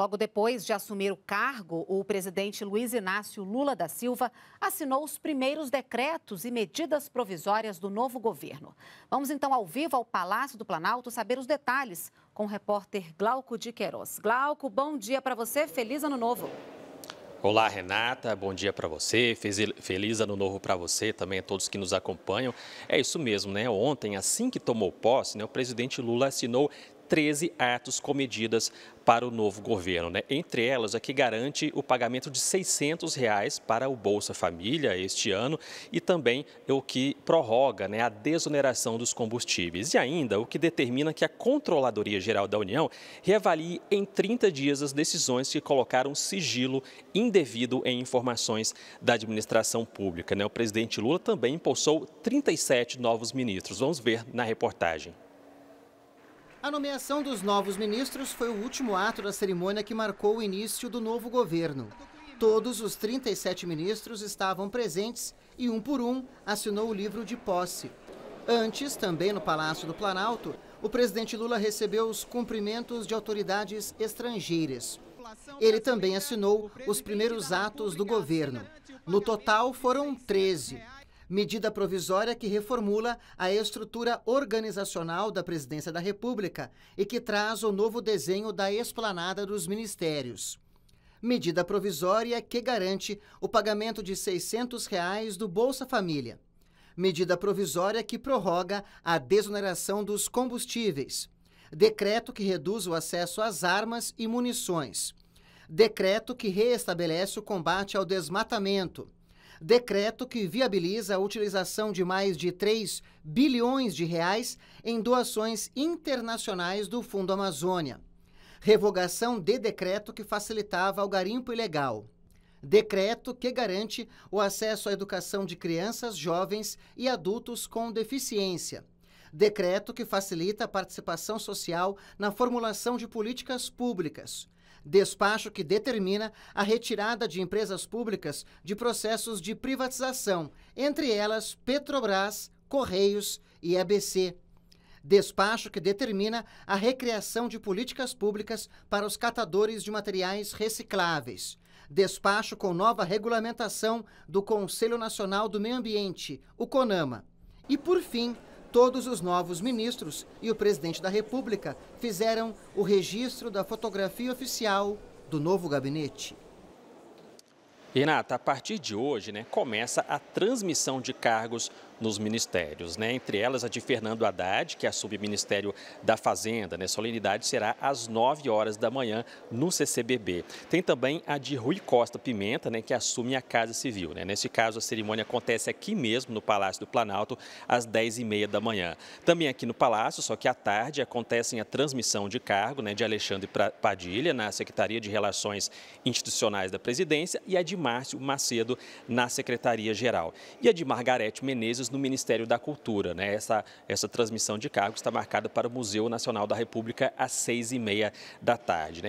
Logo depois de assumir o cargo, o presidente Luiz Inácio Lula da Silva assinou os primeiros decretos e medidas provisórias do novo governo. Vamos então ao vivo ao Palácio do Planalto saber os detalhes com o repórter Glauco de Queiroz. Glauco, bom dia para você, feliz ano novo. Olá, Renata. Bom dia para você. Feliz ano novo para você, também a todos que nos acompanham. É isso mesmo, né? Ontem, assim que tomou posse, né, o presidente Lula assinou 13 atos com medidas para o novo governo. Né? Entre elas, a que garante o pagamento de R$ 600 reais para o Bolsa Família este ano e também o que prorroga né, a desoneração dos combustíveis. E ainda o que determina que a Controladoria Geral da União reavalie em 30 dias as decisões que colocaram sigilo indevido em informações da administração pública. Né? O presidente Lula também impulsou 37 novos ministros. Vamos ver na reportagem. A nomeação dos novos ministros foi o último ato da cerimônia que marcou o início do novo governo. Todos os 37 ministros estavam presentes e, um por um, assinou o livro de posse. Antes, também no Palácio do Planalto, o presidente Lula recebeu os cumprimentos de autoridades estrangeiras. Ele também assinou os primeiros atos do governo. No total, foram 13 medida provisória que reformula a estrutura organizacional da Presidência da República e que traz o novo desenho da esplanada dos ministérios. Medida provisória que garante o pagamento de R$ 600 reais do Bolsa Família. Medida provisória que prorroga a desoneração dos combustíveis. Decreto que reduz o acesso às armas e munições decreto que reestabelece o combate ao desmatamento, decreto que viabiliza a utilização de mais de 3 bilhões de reais em doações internacionais do Fundo Amazônia. Revogação de decreto que facilitava o garimpo ilegal. Decreto que garante o acesso à educação de crianças, jovens e adultos com deficiência decreto que facilita a participação social na formulação de políticas públicas, despacho que determina a retirada de empresas públicas de processos de privatização, entre elas Petrobras, Correios e ABC. Despacho que determina a recriação de políticas públicas para os catadores de materiais recicláveis. Despacho com nova regulamentação do Conselho Nacional do Meio Ambiente, o CONAMA. E, por fim, Todos os novos ministros e o presidente da República fizeram o registro da fotografia oficial do novo gabinete. Renata, a partir de hoje, né, começa a transmissão de cargos nos ministérios. Né? Entre elas, a de Fernando Haddad, que é assume o Ministério da Fazenda. Né? Solenidade será às 9 horas da manhã no CCBB. Tem também a de Rui Costa Pimenta, né, que assume a Casa Civil. Né? Nesse caso, a cerimônia acontece aqui mesmo, no Palácio do Planalto, às 10h30 da manhã. Também aqui no Palácio, só que à tarde, acontecem a transmissão de cargo né, de Alexandre Padilha na Secretaria de Relações Institucionais da Presidência e a de Márcio Macedo na Secretaria-Geral. E a de Margarete Menezes no Ministério da Cultura. Né? Essa, essa transmissão de cargos está marcada para o Museu Nacional da República às seis e meia da tarde. Né?